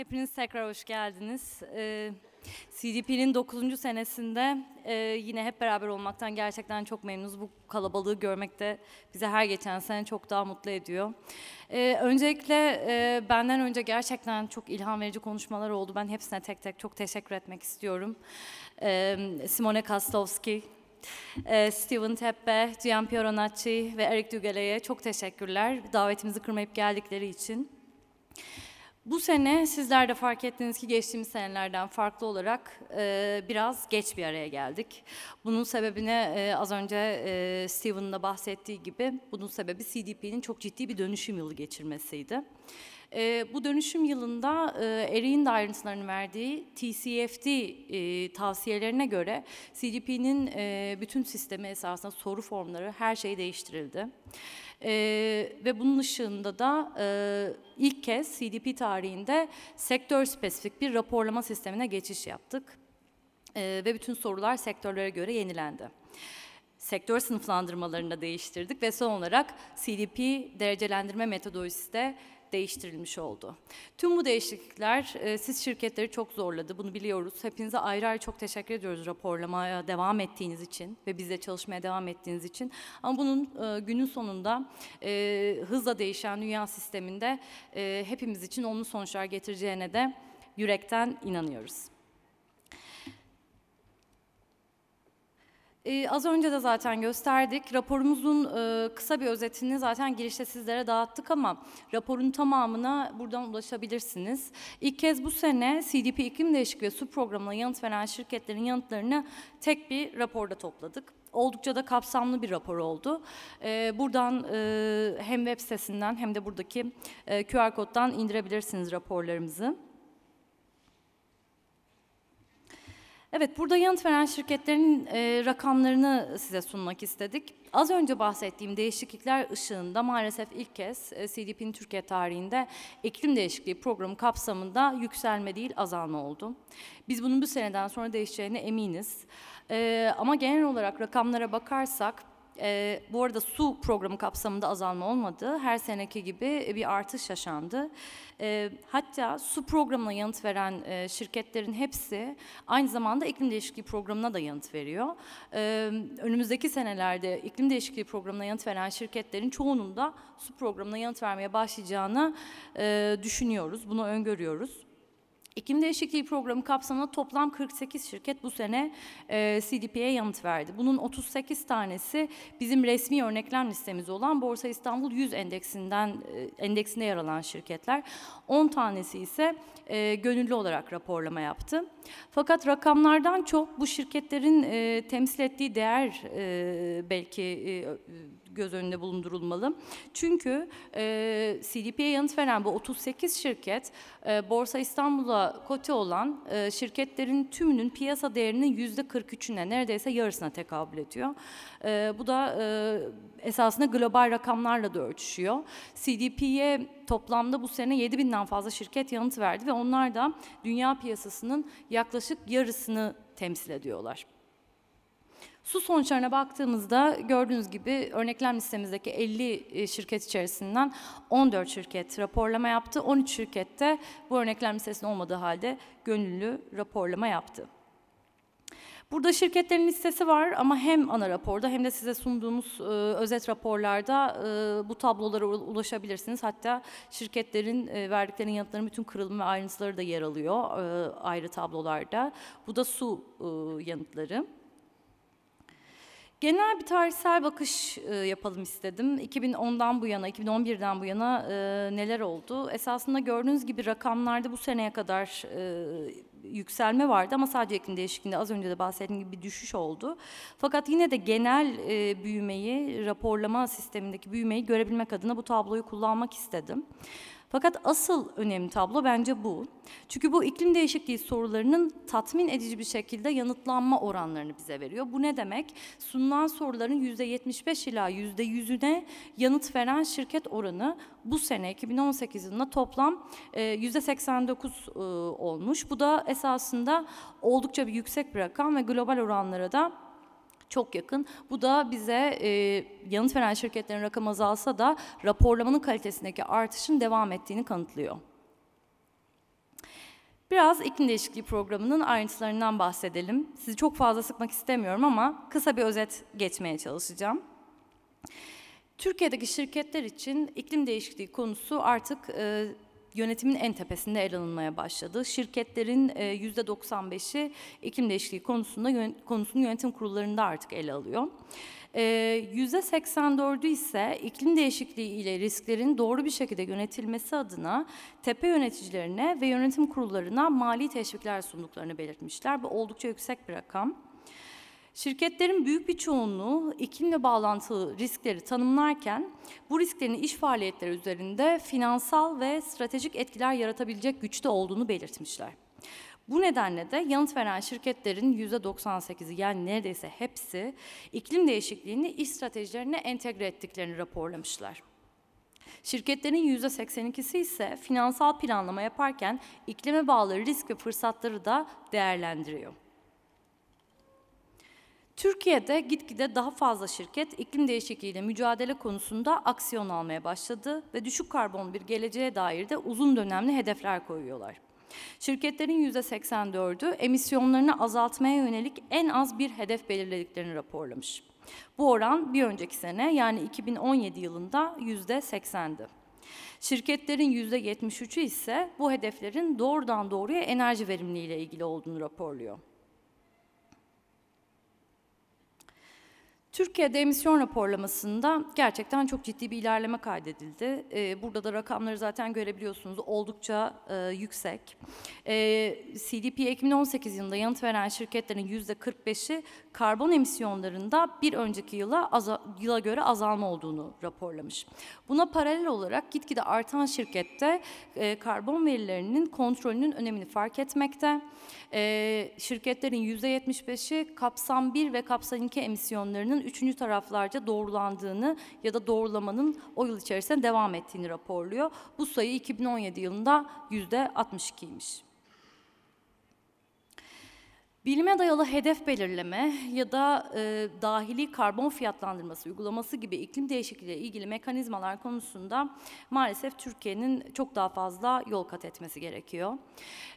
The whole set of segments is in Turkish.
Hepiniz tekrar hoş geldiniz. Ee, CDP'nin 9. senesinde e, yine hep beraber olmaktan gerçekten çok memnunuz. Bu kalabalığı görmek de bize her geçen sene çok daha mutlu ediyor. Ee, öncelikle e, benden önce gerçekten çok ilham verici konuşmalar oldu. Ben hepsine tek tek çok teşekkür etmek istiyorum. Ee, Simone Kastowski, e, Steven Teppe, Gian Pioronacci ve Eric Dugaleye çok teşekkürler davetimizi kırmayıp geldikleri için. Bu sene sizler de fark ettiniz ki geçtiğimiz senelerden farklı olarak e, biraz geç bir araya geldik. Bunun sebebine e, az önce e, Steven'ın da bahsettiği gibi bunun sebebi CDP'nin çok ciddi bir dönüşüm yılı geçirmesiydi. E, bu dönüşüm yılında e, Eri'nin de ayrıntılarını verdiği TCFD e, tavsiyelerine göre CDP'nin e, bütün sistemi esasında soru formları her şey değiştirildi. E, ve bunun ışığında da e, ilk kez CDP tarihinde sektör spesifik bir raporlama sistemine geçiş yaptık. E, ve bütün sorular sektörlere göre yenilendi sektör sınıflandırmalarını da değiştirdik ve son olarak CDP derecelendirme metodolojisi de değiştirilmiş oldu. Tüm bu değişiklikler e, siz şirketleri çok zorladı. Bunu biliyoruz. Hepinize ayrı ayrı çok teşekkür ediyoruz raporlamaya devam ettiğiniz için ve bizle çalışmaya devam ettiğiniz için. Ama bunun e, günün sonunda e, hızla değişen dünya sisteminde e, hepimiz için olumlu sonuçlar getireceğine de yürekten inanıyoruz. Ee, az önce de zaten gösterdik. Raporumuzun e, kısa bir özetini zaten girişte sizlere dağıttık ama raporun tamamına buradan ulaşabilirsiniz. İlk kez bu sene CDP iklim değişikliği ve su programına yanıt veren şirketlerin yanıtlarını tek bir raporda topladık oldukça da kapsamlı bir rapor oldu. Ee, buradan e, hem web sitesinden hem de buradaki e, QR koddan indirebilirsiniz raporlarımızı. Evet, burada yanıt veren şirketlerin e, rakamlarını size sunmak istedik. Az önce bahsettiğim değişiklikler ışığında maalesef ilk kez e, CDP'nin Türkiye tarihinde iklim değişikliği programı kapsamında yükselme değil azalma oldu. Biz bunun bir seneden sonra değişeceğine eminiz. E, ama genel olarak rakamlara bakarsak e, bu arada su programı kapsamında azalma olmadı. Her seneki gibi e, bir artış yaşandı. E, hatta su programına yanıt veren e, şirketlerin hepsi aynı zamanda iklim değişikliği programına da yanıt veriyor. E, önümüzdeki senelerde iklim değişikliği programına yanıt veren şirketlerin çoğunun da su programına yanıt vermeye başlayacağını e, düşünüyoruz. Bunu öngörüyoruz. İklim Değişikliği Programı kapsamında toplam 48 şirket bu sene e, CDP'ye yanıt verdi. Bunun 38 tanesi bizim resmi örnekler listemiz olan Borsa İstanbul 100 endeksinden e, endeksinde yer alan şirketler. 10 tanesi ise e, gönüllü olarak raporlama yaptı. Fakat rakamlardan çok bu şirketlerin e, temsil ettiği değer e, belki e, göz önünde bulundurulmalı. Çünkü e, CDP'ye yanıt veren bu 38 şirket e, Borsa İstanbul'a kote olan e, şirketlerin tümünün piyasa değerinin %43'üne neredeyse yarısına tekabül ediyor. E, bu da e, esasında global rakamlarla da örtüşüyor. CDP'ye toplamda bu sene 7000'den fazla şirket yanıt verdi ve onlar da dünya piyasasının yaklaşık yarısını temsil ediyorlar. Su sonuçlarına baktığımızda gördüğünüz gibi örneklem listemizdeki 50 e, şirket içerisinden 14 şirket raporlama yaptı. 13 şirkette bu örneklem listesinin olmadığı halde gönüllü raporlama yaptı. Burada şirketlerin listesi var ama hem ana raporda hem de size sunduğumuz e, özet raporlarda e, bu tablolara ulaşabilirsiniz. Hatta şirketlerin e, verdiklerinin yanıtlarının bütün kırılım ve ayrıntıları da yer alıyor e, ayrı tablolarda. Bu da su e, yanıtları. Genel bir tarihsel bakış e, yapalım istedim. 2010'dan bu yana, 2011'den bu yana e, neler oldu? Esasında gördüğünüz gibi rakamlarda bu seneye kadar e, yükselme vardı ama sadece iklim değişikliğinde az önce de bahsettiğim gibi bir düşüş oldu. Fakat yine de genel e, büyümeyi, raporlama sistemindeki büyümeyi görebilmek adına bu tabloyu kullanmak istedim. Fakat asıl önemli tablo bence bu. Çünkü bu iklim değişikliği sorularının tatmin edici bir şekilde yanıtlanma oranlarını bize veriyor. Bu ne demek? Sunulan soruların %75 ila %100'üne yanıt veren şirket oranı bu sene 2018 yılında toplam %89 e, e, olmuş. Bu da esasında oldukça bir yüksek bir rakam ve global oranlara da çok yakın. Bu da bize e, yanıt veren şirketlerin rakamı azalsa da raporlamanın kalitesindeki artışın devam ettiğini kanıtlıyor. Biraz iklim değişikliği programının ayrıntılarından bahsedelim. Sizi çok fazla sıkmak istemiyorum ama kısa bir özet geçmeye çalışacağım. Türkiye'deki şirketler için iklim değişikliği konusu artık e, yönetimin en tepesinde el alınmaya başladı. Şirketlerin e, yüzde %95'i iklim değişikliği konusunda konusunu yönetim kurullarında artık ele alıyor. E, yüzde %84'ü ise iklim değişikliği ile risklerin doğru bir şekilde yönetilmesi adına tepe yöneticilerine ve yönetim kurullarına mali teşvikler sunduklarını belirtmişler. Bu oldukça yüksek bir rakam. Şirketlerin büyük bir çoğunluğu iklimle bağlantılı riskleri tanımlarken bu risklerin iş faaliyetleri üzerinde finansal ve stratejik etkiler yaratabilecek güçte olduğunu belirtmişler. Bu nedenle de yanıt veren şirketlerin %98'i yani neredeyse hepsi iklim değişikliğini iş stratejilerine entegre ettiklerini raporlamışlar. Şirketlerin %82'si ise finansal planlama yaparken iklime bağlı risk ve fırsatları da değerlendiriyor. Türkiye'de gitgide daha fazla şirket iklim değişikliğiyle mücadele konusunda aksiyon almaya başladı ve düşük karbon bir geleceğe dair de uzun dönemli hedefler koyuyorlar. Şirketlerin %84'ü emisyonlarını azaltmaya yönelik en az bir hedef belirlediklerini raporlamış. Bu oran bir önceki sene yani 2017 yılında %80'di. Şirketlerin %73'ü ise bu hedeflerin doğrudan doğruya enerji verimliliği ile ilgili olduğunu raporluyor. Türkiye'de emisyon raporlamasında gerçekten çok ciddi bir ilerleme kaydedildi. Ee, burada da rakamları zaten görebiliyorsunuz. Oldukça e, yüksek. E, CDP 2018 yılında yanıt veren şirketlerin %45'i karbon emisyonlarında bir önceki yıla, yıla göre azalma olduğunu raporlamış. Buna paralel olarak gitgide artan şirkette e, karbon verilerinin kontrolünün önemini fark etmekte. E, şirketlerin %75'i kapsam 1 ve kapsam 2 emisyonlarının üçüncü taraflarca doğrulandığını ya da doğrulamanın o yıl içerisinde devam ettiğini raporluyor. Bu sayı 2017 yılında %62'ymiş. Bilime dayalı hedef belirleme ya da e, dahili karbon fiyatlandırması uygulaması gibi iklim değişikliği ile ilgili mekanizmalar konusunda maalesef Türkiye'nin çok daha fazla yol kat etmesi gerekiyor.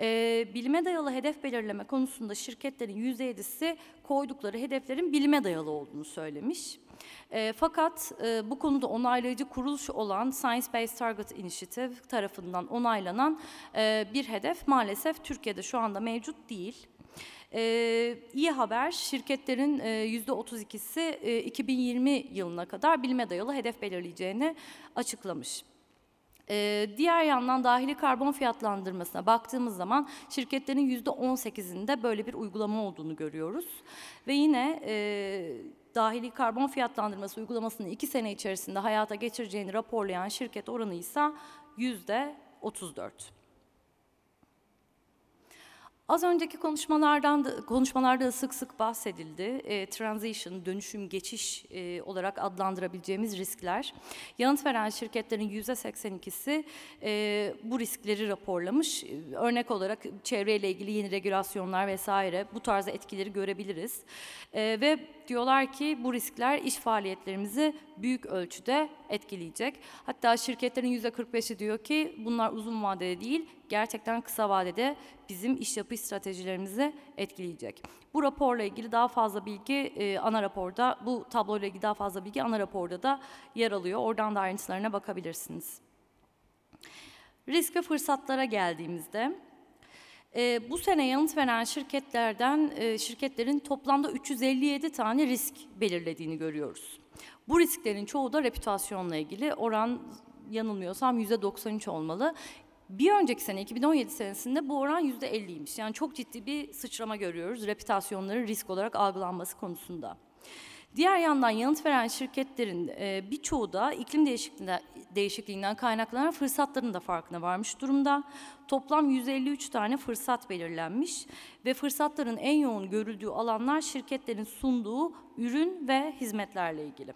E, bilime dayalı hedef belirleme konusunda şirketlerin %7'si koydukları hedeflerin bilime dayalı olduğunu söylemiş. E, fakat e, bu konuda onaylayıcı kuruluş olan Science Based Target Initiative tarafından onaylanan e, bir hedef maalesef Türkiye'de şu anda mevcut değil. Ee, iyi haber, şirketlerin %32'si e, 2020 e, yılına kadar bilime dayalı hedef belirleyeceğini açıklamış. Ee, diğer yandan dahili karbon fiyatlandırmasına baktığımız zaman şirketlerin %18'inde böyle bir uygulama olduğunu görüyoruz. Ve yine e, dahili karbon fiyatlandırması uygulamasını iki sene içerisinde hayata geçireceğini raporlayan şirket oranı ise %34. Az önceki konuşmalardan da, konuşmalarda da sık sık bahsedildi. E, transition, dönüşüm, geçiş e, olarak adlandırabileceğimiz riskler. Yanıt veren şirketlerin %82'si e, bu riskleri raporlamış. E, örnek olarak çevreyle ilgili yeni regülasyonlar vesaire bu tarz etkileri görebiliriz. E, ve diyorlar ki bu riskler iş faaliyetlerimizi büyük ölçüde etkileyecek. Hatta şirketlerin %45'i diyor ki bunlar uzun vadede değil, gerçekten kısa vadede bizim iş yapış stratejilerimizi etkileyecek. Bu raporla ilgili daha fazla bilgi e, ana raporda, bu tabloyla ilgili daha fazla bilgi ana raporda da yer alıyor. Oradan da ayrıntılarına bakabilirsiniz. Risk ve fırsatlara geldiğimizde, e, bu sene yanıt veren şirketlerden e, şirketlerin toplamda 357 tane risk belirlediğini görüyoruz. Bu risklerin çoğu da reputasyonla ilgili oran yanılmıyorsam %93 olmalı. Bir önceki sene 2017 senesinde bu oran %50'ymiş. Yani çok ciddi bir sıçrama görüyoruz reputasyonların risk olarak algılanması konusunda. Diğer yandan yanıt veren şirketlerin e, birçoğu da iklim değişikliğinden kaynaklanan fırsatların da farkına varmış durumda. Toplam 153 tane fırsat belirlenmiş ve fırsatların en yoğun görüldüğü alanlar şirketlerin sunduğu ürün ve hizmetlerle ilgili.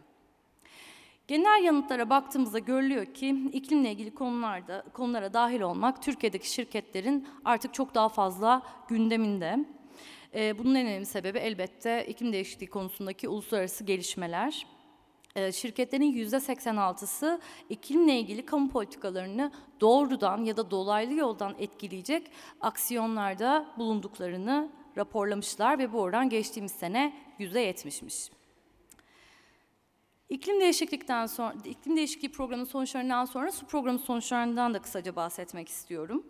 Genel yanıtlara baktığımızda görülüyor ki iklimle ilgili konularda konulara dahil olmak Türkiye'deki şirketlerin artık çok daha fazla gündeminde. E, bunun en önemli sebebi elbette iklim değişikliği konusundaki uluslararası gelişmeler. E, şirketlerin %86'sı iklimle ilgili kamu politikalarını doğrudan ya da dolaylı yoldan etkileyecek aksiyonlarda bulunduklarını raporlamışlar ve bu oran geçtiğimiz sene %70'miş. İklim değişiklikten sonra iklim değişikliği programının sonuçlarından sonra su programı sonuçlarından da kısaca bahsetmek istiyorum.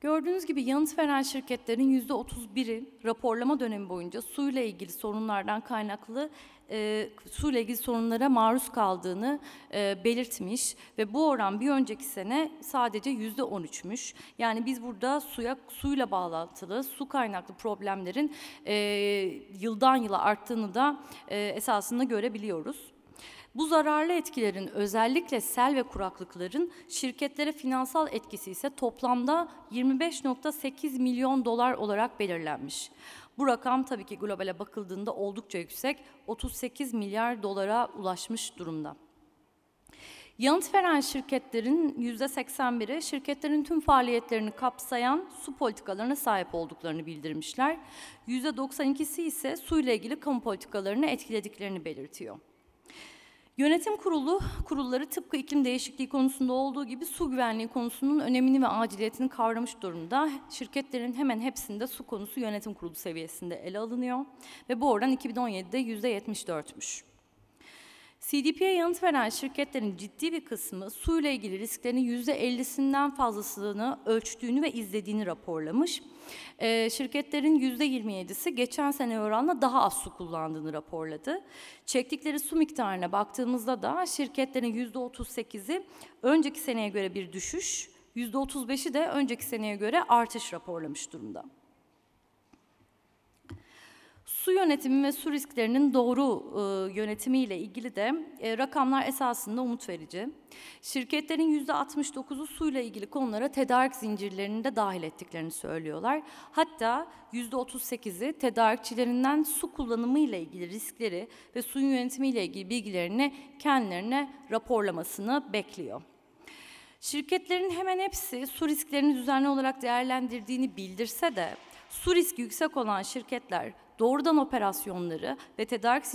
Gördüğünüz gibi yanıt veren şirketlerin %31'i raporlama dönemi boyunca suyla ilgili sorunlardan kaynaklı e, suyla ilgili sorunlara maruz kaldığını e, belirtmiş ve bu oran bir önceki sene sadece yüzde on üçmüş. Yani biz burada suya suyla bağlantılı su kaynaklı problemlerin e, yıldan yıla arttığını da e, esasında görebiliyoruz. Bu zararlı etkilerin özellikle sel ve kuraklıkların şirketlere finansal etkisi ise toplamda 25.8 milyon dolar olarak belirlenmiş. Bu rakam tabii ki globale bakıldığında oldukça yüksek 38 milyar dolara ulaşmış durumda. Yanıt veren şirketlerin %81'i şirketlerin tüm faaliyetlerini kapsayan su politikalarına sahip olduklarını bildirmişler. %92'si ise su ile ilgili kamu politikalarını etkilediklerini belirtiyor. Yönetim kurulu kurulları tıpkı iklim değişikliği konusunda olduğu gibi su güvenliği konusunun önemini ve aciliyetini kavramış durumda. Şirketlerin hemen hepsinde su konusu yönetim kurulu seviyesinde ele alınıyor ve bu oran 2017'de %74'müş. CDP'ye yanıt veren şirketlerin ciddi bir kısmı su ile ilgili risklerin %50'sinden fazlasını ölçtüğünü ve izlediğini raporlamış. E, şirketlerin %27'si geçen sene oranla daha az su kullandığını raporladı. Çektikleri su miktarına baktığımızda da şirketlerin %38'i önceki seneye göre bir düşüş, %35'i de önceki seneye göre artış raporlamış durumda. Su yönetimi ve su risklerinin doğru e, yönetimiyle ilgili de e, rakamlar esasında umut verici. Şirketlerin %69'u suyla ilgili konulara tedarik zincirlerini de dahil ettiklerini söylüyorlar. Hatta %38'i tedarikçilerinden su kullanımı ile ilgili riskleri ve suyun yönetimi ile ilgili bilgilerini kendilerine raporlamasını bekliyor. Şirketlerin hemen hepsi su risklerini düzenli olarak değerlendirdiğini bildirse de su riski yüksek olan şirketler doğrudan operasyonları ve tedarik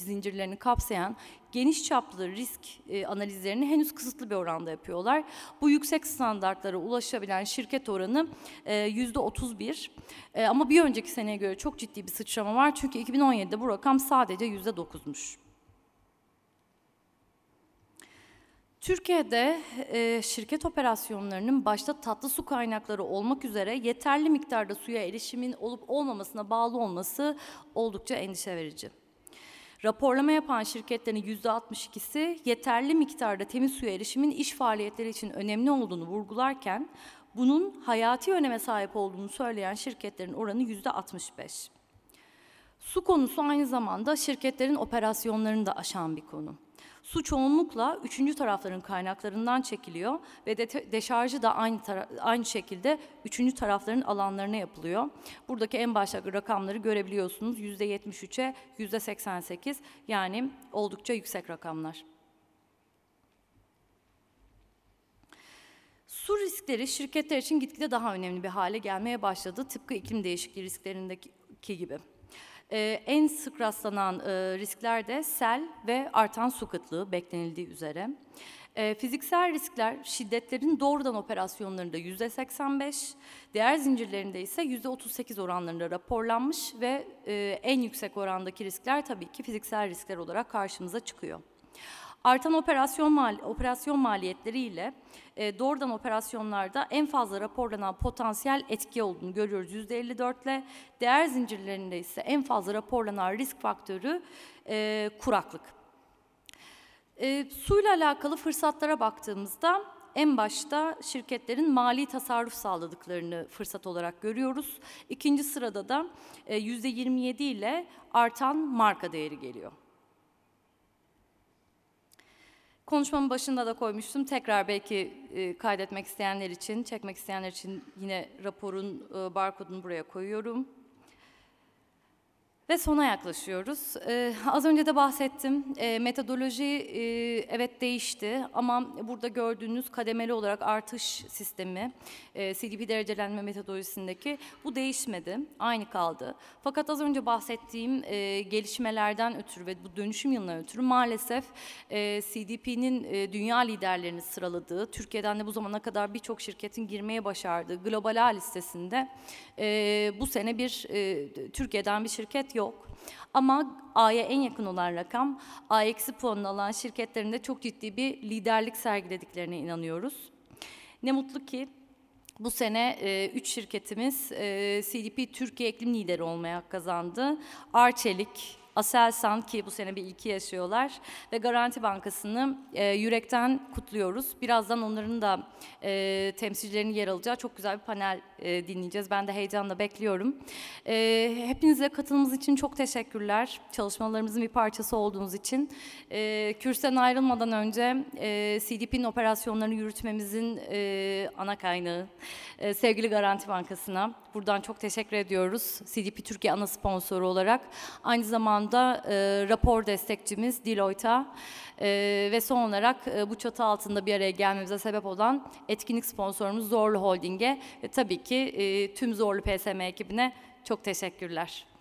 zincirlerini kapsayan geniş çaplı risk e, analizlerini henüz kısıtlı bir oranda yapıyorlar. Bu yüksek standartlara ulaşabilen şirket oranı e, yüzde %31 e, ama bir önceki seneye göre çok ciddi bir sıçrama var çünkü 2017'de bu rakam sadece yüzde %9'muş. Türkiye'de e, şirket operasyonlarının başta tatlı su kaynakları olmak üzere yeterli miktarda suya erişimin olup olmamasına bağlı olması oldukça endişe verici. Raporlama yapan şirketlerin %62'si yeterli miktarda temiz suya erişimin iş faaliyetleri için önemli olduğunu vurgularken bunun hayati öneme sahip olduğunu söyleyen şirketlerin oranı %65. Su konusu aynı zamanda şirketlerin operasyonlarını da aşan bir konu. Su çoğunlukla üçüncü tarafların kaynaklarından çekiliyor ve de deşarjı da aynı, aynı şekilde üçüncü tarafların alanlarına yapılıyor. Buradaki en başta rakamları görebiliyorsunuz. %73'e %88 yani oldukça yüksek rakamlar. Su riskleri şirketler için gitgide daha önemli bir hale gelmeye başladı. Tıpkı iklim değişikliği risklerindeki gibi. Ee, en sık rastlanan e, riskler de sel ve artan su kıtlığı beklenildiği üzere. Ee, fiziksel riskler şiddetlerin doğrudan operasyonlarında yüzde 85, değer zincirlerinde ise yüzde 38 oranlarında raporlanmış ve e, en yüksek orandaki riskler tabii ki fiziksel riskler olarak karşımıza çıkıyor. Artan operasyon mal operasyon maliyetleri e, doğrudan operasyonlarda en fazla raporlanan potansiyel etki olduğunu görüyoruz yüzde %54 ile. Değer zincirlerinde ise en fazla raporlanan risk faktörü e, kuraklık. E, suyla alakalı fırsatlara baktığımızda en başta şirketlerin mali tasarruf sağladıklarını fırsat olarak görüyoruz. İkinci sırada da e, yüzde %27 ile artan marka değeri geliyor. Konuşmamın başında da koymuştum. Tekrar belki e, kaydetmek isteyenler için, çekmek isteyenler için yine raporun e, barkodunu buraya koyuyorum. Ve sona yaklaşıyoruz. Ee, az önce de bahsettim. Ee, metodoloji e, evet değişti ama burada gördüğünüz kademeli olarak artış sistemi, e, CDP derecelenme metodolojisindeki bu değişmedi, aynı kaldı. Fakat az önce bahsettiğim e, gelişmelerden ötürü ve bu dönüşüm yılına ötürü maalesef e, CDP'nin e, dünya liderlerini sıraladığı, Türkiye'den de bu zamana kadar birçok şirketin girmeye başardığı global A listesinde e, bu sene bir e, Türkiye'den bir şirket yok. Ama A'ya en yakın olan rakam, A eksi puanını alan şirketlerinde çok ciddi bir liderlik sergilediklerine inanıyoruz. Ne mutlu ki bu sene 3 e, şirketimiz e, CDP Türkiye Eklim lideri olmaya kazandı. Arçelik, Aselsan ki bu sene bir ilki yaşıyorlar ve Garanti Bankası'nı e, yürekten kutluyoruz. Birazdan onların da e, temsilcilerinin yer alacağı çok güzel bir panel e, dinleyeceğiz. Ben de heyecanla bekliyorum. E, hepinize katılımınız için çok teşekkürler. Çalışmalarımızın bir parçası olduğunuz için. E, Kürsen ayrılmadan önce e, CDP'nin operasyonlarını yürütmemizin e, ana kaynağı e, sevgili Garanti Bankası'na. Buradan çok teşekkür ediyoruz. CDP Türkiye ana sponsoru olarak. Aynı zamanda e, rapor destekçimiz Deloitte'a e, ve son olarak e, bu çatı altında bir araya gelmemize sebep olan etkinlik sponsorumuz Zorlu Holding'e e, tabii ki ki tüm Zorlu PSM ekibine çok teşekkürler.